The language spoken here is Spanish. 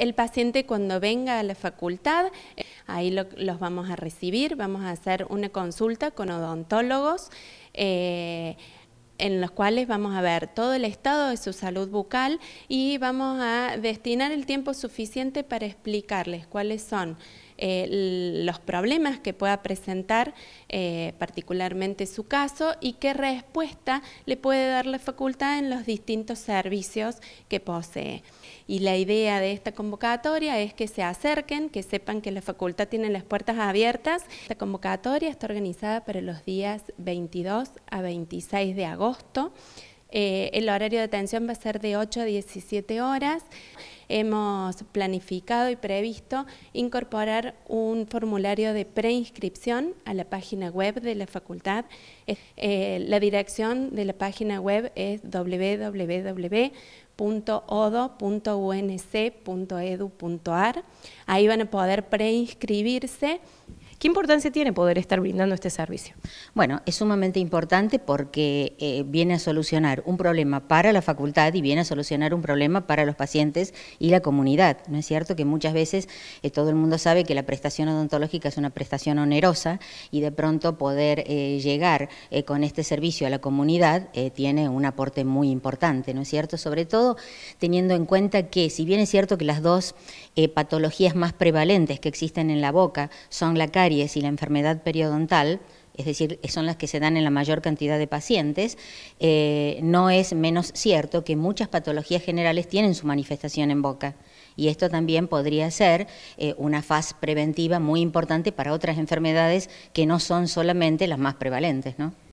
el paciente cuando venga a la facultad, ahí los vamos a recibir, vamos a hacer una consulta con odontólogos. Eh, en los cuales vamos a ver todo el estado de su salud bucal y vamos a destinar el tiempo suficiente para explicarles cuáles son eh, los problemas que pueda presentar eh, particularmente su caso y qué respuesta le puede dar la facultad en los distintos servicios que posee. Y la idea de esta convocatoria es que se acerquen, que sepan que la facultad tiene las puertas abiertas. Esta convocatoria está organizada para los días 22 a 26 de agosto. Eh, el horario de atención va a ser de 8 a 17 horas. Hemos planificado y previsto incorporar un formulario de preinscripción a la página web de la facultad. Eh, la dirección de la página web es www.odo.unc.edu.ar. E Ahí van a poder preinscribirse ¿Qué importancia tiene poder estar brindando este servicio? Bueno, es sumamente importante porque eh, viene a solucionar un problema para la facultad y viene a solucionar un problema para los pacientes y la comunidad. ¿No es cierto que muchas veces eh, todo el mundo sabe que la prestación odontológica es una prestación onerosa y de pronto poder eh, llegar con este servicio a la comunidad tiene un aporte muy importante, ¿no es cierto? Sobre todo teniendo en cuenta que si bien es cierto que las dos patologías más prevalentes que existen en la boca son la caries, y la enfermedad periodontal, es decir, son las que se dan en la mayor cantidad de pacientes, eh, no es menos cierto que muchas patologías generales tienen su manifestación en boca. Y esto también podría ser eh, una fase preventiva muy importante para otras enfermedades que no son solamente las más prevalentes, ¿no?